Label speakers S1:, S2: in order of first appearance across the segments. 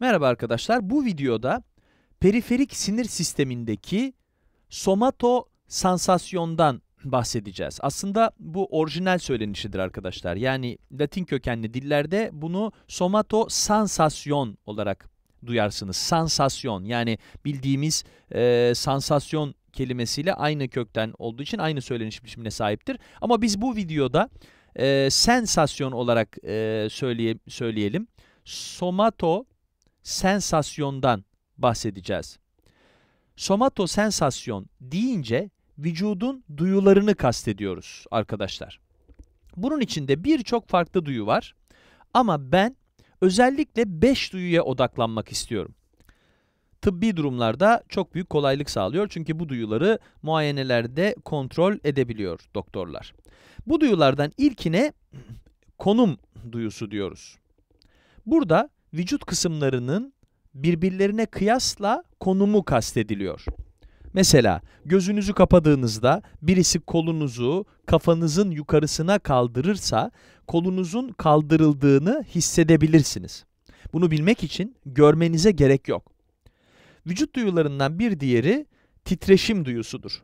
S1: Merhaba arkadaşlar. Bu videoda periferik sinir sistemindeki somato somatosansasyondan bahsedeceğiz. Aslında bu orijinal söylenişidir arkadaşlar. Yani Latin kökenli dillerde bunu somato somatosansasyon olarak duyarsınız. Sansasyon yani bildiğimiz e, sansasyon kelimesiyle aynı kökten olduğu için aynı söyleniş biçimine sahiptir. Ama biz bu videoda e, sensasyon olarak e, söyleye, söyleyelim. Somato sensasyondan bahsedeceğiz. Somatosensasyon deyince vücudun duyularını kastediyoruz arkadaşlar. Bunun içinde birçok farklı duyu var ama ben özellikle 5 duyuya odaklanmak istiyorum. Tıbbi durumlarda çok büyük kolaylık sağlıyor çünkü bu duyuları muayenelerde kontrol edebiliyor doktorlar. Bu duyulardan ilkine konum duyusu diyoruz. Burada vücut kısımlarının birbirlerine kıyasla konumu kastediliyor. Mesela gözünüzü kapadığınızda birisi kolunuzu kafanızın yukarısına kaldırırsa kolunuzun kaldırıldığını hissedebilirsiniz. Bunu bilmek için görmenize gerek yok. Vücut duyularından bir diğeri titreşim duyusudur.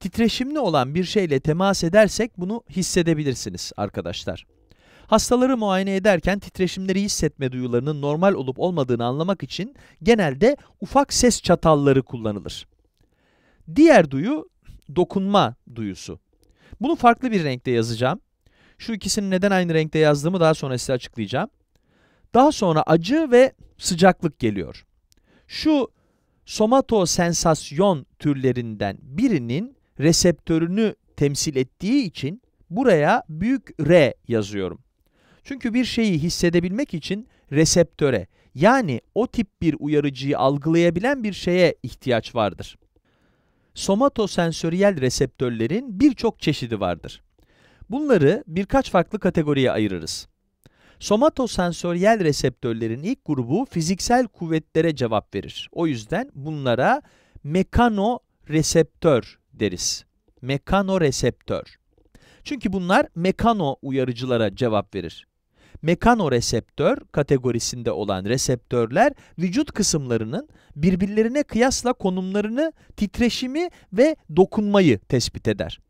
S1: Titreşimli olan bir şeyle temas edersek bunu hissedebilirsiniz arkadaşlar. Hastaları muayene ederken titreşimleri hissetme duyularının normal olup olmadığını anlamak için genelde ufak ses çatalları kullanılır. Diğer duyu dokunma duyusu. Bunu farklı bir renkte yazacağım. Şu ikisini neden aynı renkte yazdığımı daha sonra size açıklayacağım. Daha sonra acı ve sıcaklık geliyor. Şu somatosensasyon türlerinden birinin reseptörünü temsil ettiği için buraya büyük R yazıyorum. Çünkü bir şeyi hissedebilmek için reseptöre yani o tip bir uyarıcıyı algılayabilen bir şeye ihtiyaç vardır. Somatosensöriyel reseptörlerin birçok çeşidi vardır. Bunları birkaç farklı kategoriye ayırırız. Somatosensöriyel reseptörlerin ilk grubu fiziksel kuvvetlere cevap verir. O yüzden bunlara mekanoreseptör deriz. Mekanoreseptör. Çünkü bunlar mekano uyarıcılara cevap verir mekanoreseptör kategorisinde olan reseptörler vücut kısımlarının birbirlerine kıyasla konumlarını, titreşimi ve dokunmayı tespit eder.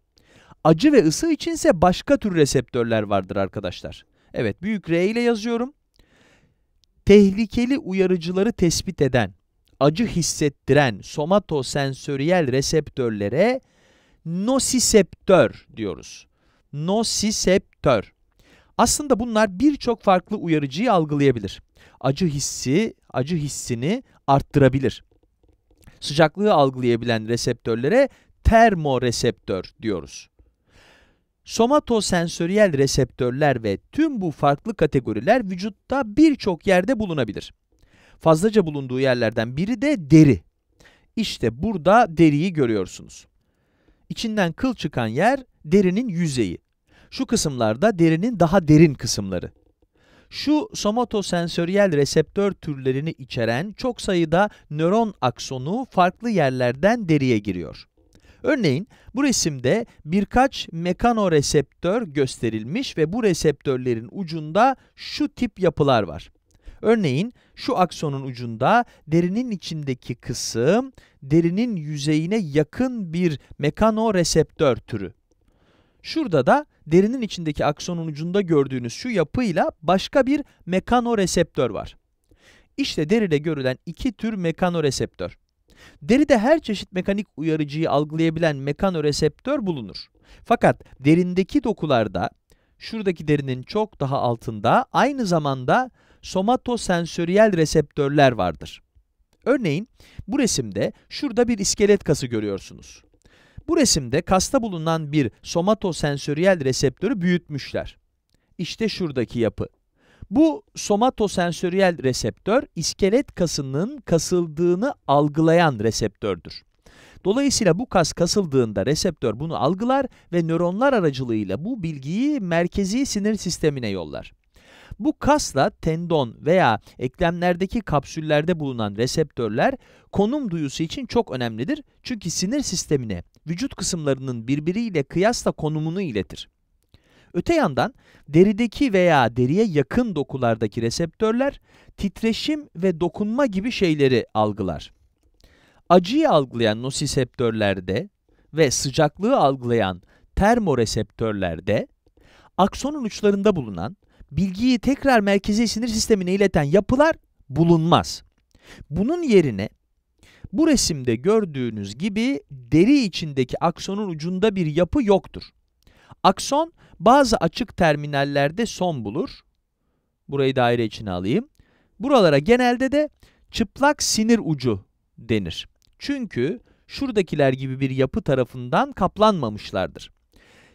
S1: Acı ve ısı içinse başka tür reseptörler vardır arkadaşlar. Evet büyük R ile yazıyorum. Tehlikeli uyarıcıları tespit eden, acı hissettiren somatosensöriyel reseptörlere nosiseptör diyoruz. Nosiseptör. Aslında bunlar birçok farklı uyarıcıyı algılayabilir. Acı hissi, acı hissini arttırabilir. Sıcaklığı algılayabilen reseptörlere termoreseptör diyoruz. Somatosensöriyel reseptörler ve tüm bu farklı kategoriler vücutta birçok yerde bulunabilir. Fazlaca bulunduğu yerlerden biri de deri. İşte burada deriyi görüyorsunuz. İçinden kıl çıkan yer derinin yüzeyi. Şu kısımlarda derinin daha derin kısımları. Şu somatosensöryel reseptör türlerini içeren çok sayıda nöron aksonu farklı yerlerden deriye giriyor. Örneğin bu resimde birkaç mekanoreseptör gösterilmiş ve bu reseptörlerin ucunda şu tip yapılar var. Örneğin şu aksonun ucunda derinin içindeki kısım derinin yüzeyine yakın bir mekanoreseptör türü. Şurada da derinin içindeki aksonun ucunda gördüğünüz şu yapıyla başka bir mekanoreseptör var. İşte deride görülen iki tür mekanoreseptör. Deride her çeşit mekanik uyarıcıyı algılayabilen mekanoreseptör bulunur. Fakat derindeki dokularda, şuradaki derinin çok daha altında aynı zamanda somatosensöriyel reseptörler vardır. Örneğin bu resimde şurada bir iskelet kası görüyorsunuz. Bu resimde kasta bulunan bir somatosensöriyel reseptörü büyütmüşler. İşte şuradaki yapı. Bu somatosensöriyel reseptör, iskelet kasının kasıldığını algılayan reseptördür. Dolayısıyla bu kas kasıldığında reseptör bunu algılar ve nöronlar aracılığıyla bu bilgiyi merkezi sinir sistemine yollar. Bu kasla tendon veya eklemlerdeki kapsüllerde bulunan reseptörler konum duyusu için çok önemlidir. Çünkü sinir sistemine vücut kısımlarının birbiriyle kıyasla konumunu iletir. Öte yandan derideki veya deriye yakın dokulardaki reseptörler titreşim ve dokunma gibi şeyleri algılar. Acıyı algılayan nosiseptörlerde ve sıcaklığı algılayan termoreseptörlerde aksonun uçlarında bulunan bilgiyi tekrar merkezi sinir sistemine ileten yapılar bulunmaz. Bunun yerine bu resimde gördüğünüz gibi deri içindeki aksonun ucunda bir yapı yoktur. Akson bazı açık terminallerde son bulur. Burayı daire içine alayım. Buralara genelde de çıplak sinir ucu denir. Çünkü şuradakiler gibi bir yapı tarafından kaplanmamışlardır.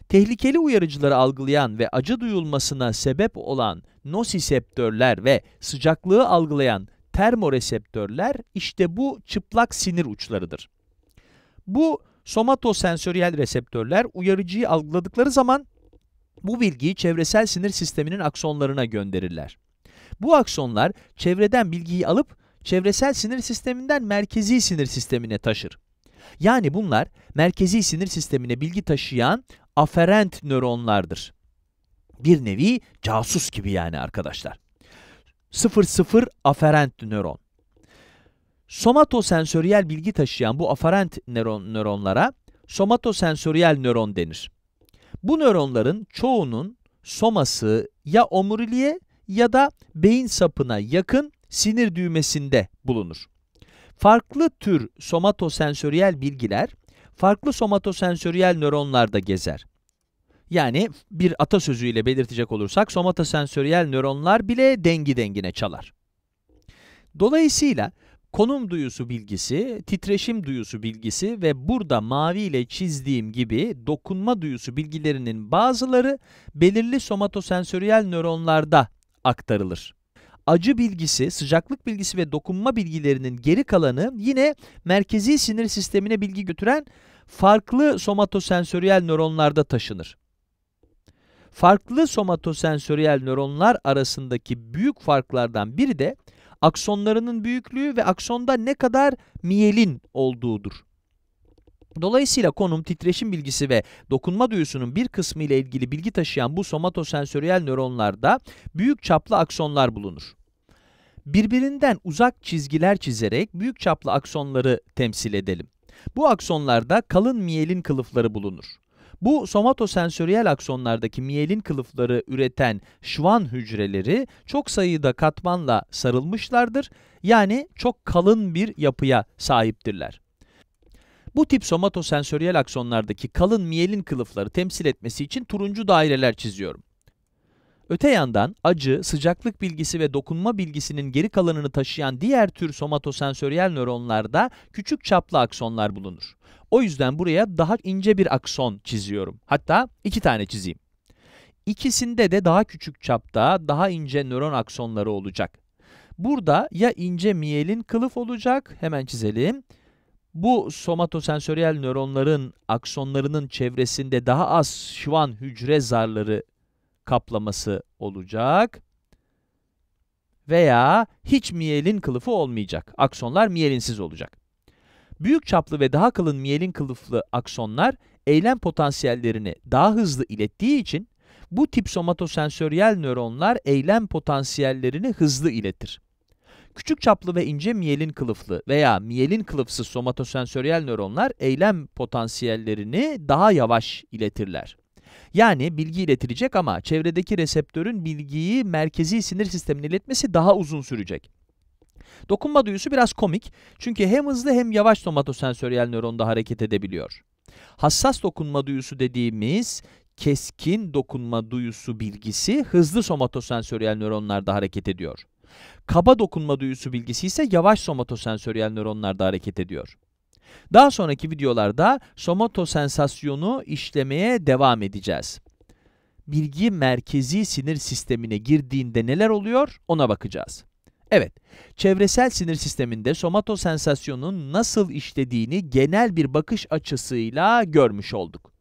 S1: Tehlikeli uyarıcıları algılayan ve acı duyulmasına sebep olan nosiseptörler ve sıcaklığı algılayan termoreseptörler işte bu çıplak sinir uçlarıdır. Bu somatosensöryel reseptörler uyarıcıyı algıladıkları zaman bu bilgiyi çevresel sinir sisteminin aksonlarına gönderirler. Bu aksonlar çevreden bilgiyi alıp çevresel sinir sisteminden merkezi sinir sistemine taşır. Yani bunlar merkezi sinir sistemine bilgi taşıyan aferent nöronlardır. Bir nevi casus gibi yani arkadaşlar. 00 aferent nöron. Somatosensöriyel bilgi taşıyan bu aferent nöron, nöronlara somatosensöriyel nöron denir. Bu nöronların çoğunun soması ya omuriliğe ya da beyin sapına yakın sinir düğmesinde bulunur. Farklı tür somatosensöriyel bilgiler farklı somatosensöriyel nöronlarda gezer. Yani bir atasözüyle belirtecek olursak somatosensöryel nöronlar bile dengi dengine çalar. Dolayısıyla konum duyusu bilgisi, titreşim duyusu bilgisi ve burada mavi ile çizdiğim gibi dokunma duyusu bilgilerinin bazıları belirli somatosensöryel nöronlarda aktarılır. Acı bilgisi, sıcaklık bilgisi ve dokunma bilgilerinin geri kalanı yine merkezi sinir sistemine bilgi götüren farklı somatosensöryel nöronlarda taşınır. Farklı somatosensöryel nöronlar arasındaki büyük farklardan biri de aksonlarının büyüklüğü ve aksonda ne kadar miyelin olduğudur. Dolayısıyla konum, titreşim bilgisi ve dokunma duyusunun bir kısmı ile ilgili bilgi taşıyan bu somatosensöryel nöronlarda büyük çaplı aksonlar bulunur. Birbirinden uzak çizgiler çizerek büyük çaplı aksonları temsil edelim. Bu aksonlarda kalın miyelin kılıfları bulunur. Bu somatosensöriyel aksonlardaki miyelin kılıfları üreten Schwann hücreleri çok sayıda katmanla sarılmışlardır. Yani çok kalın bir yapıya sahiptirler. Bu tip somatosensöriyel aksonlardaki kalın miyelin kılıfları temsil etmesi için turuncu daireler çiziyorum. Öte yandan acı, sıcaklık bilgisi ve dokunma bilgisinin geri kalanını taşıyan diğer tür somatosensöriyel nöronlarda küçük çaplı aksonlar bulunur. O yüzden buraya daha ince bir akson çiziyorum. Hatta iki tane çizeyim. İkisinde de daha küçük çapta daha ince nöron aksonları olacak. Burada ya ince miyelin kılıf olacak, hemen çizelim. Bu somatosensöryel nöronların aksonlarının çevresinde daha az şıvan hücre zarları kaplaması olacak. Veya hiç miyelin kılıfı olmayacak. Aksonlar miyelinsiz olacak. Büyük çaplı ve daha kalın miyelin kılıflı aksonlar eylem potansiyellerini daha hızlı ilettiği için bu tip somatosensöryel nöronlar eylem potansiyellerini hızlı iletir. Küçük çaplı ve ince miyelin kılıflı veya miyelin kılıfsız somatosensöryel nöronlar eylem potansiyellerini daha yavaş iletirler. Yani bilgi iletilecek ama çevredeki reseptörün bilgiyi merkezi sinir sistemine iletmesi daha uzun sürecek. Dokunma duyusu biraz komik çünkü hem hızlı hem yavaş somatosensöryel nöronda hareket edebiliyor. Hassas dokunma duyusu dediğimiz keskin dokunma duyusu bilgisi hızlı somatosensöryel nöronlarda hareket ediyor. Kaba dokunma duyusu bilgisi ise yavaş somatosensöryel nöronlarda hareket ediyor. Daha sonraki videolarda somatosensasyonu işlemeye devam edeceğiz. Bilgi merkezi sinir sistemine girdiğinde neler oluyor ona bakacağız. Evet, çevresel sinir sisteminde somatosensasyonun nasıl işlediğini genel bir bakış açısıyla görmüş olduk.